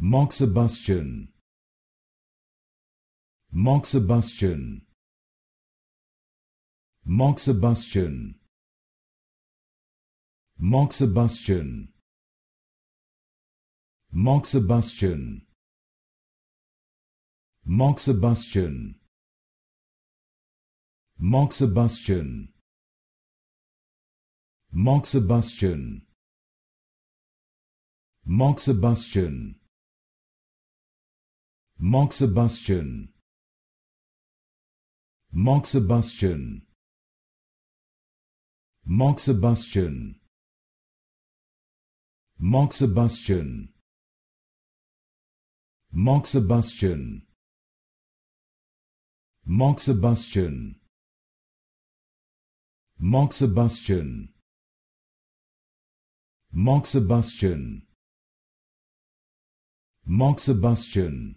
Moxibustion Moxibustion Moxibustion Moxibustion Moxibustion Moxibustion Moxibustion Moxibustion Moxibustion Moxibustion Moxibustion Moxibustion Moxibustion Moxibustion Moxibustion Moxibustion Moxibustion Moxibustion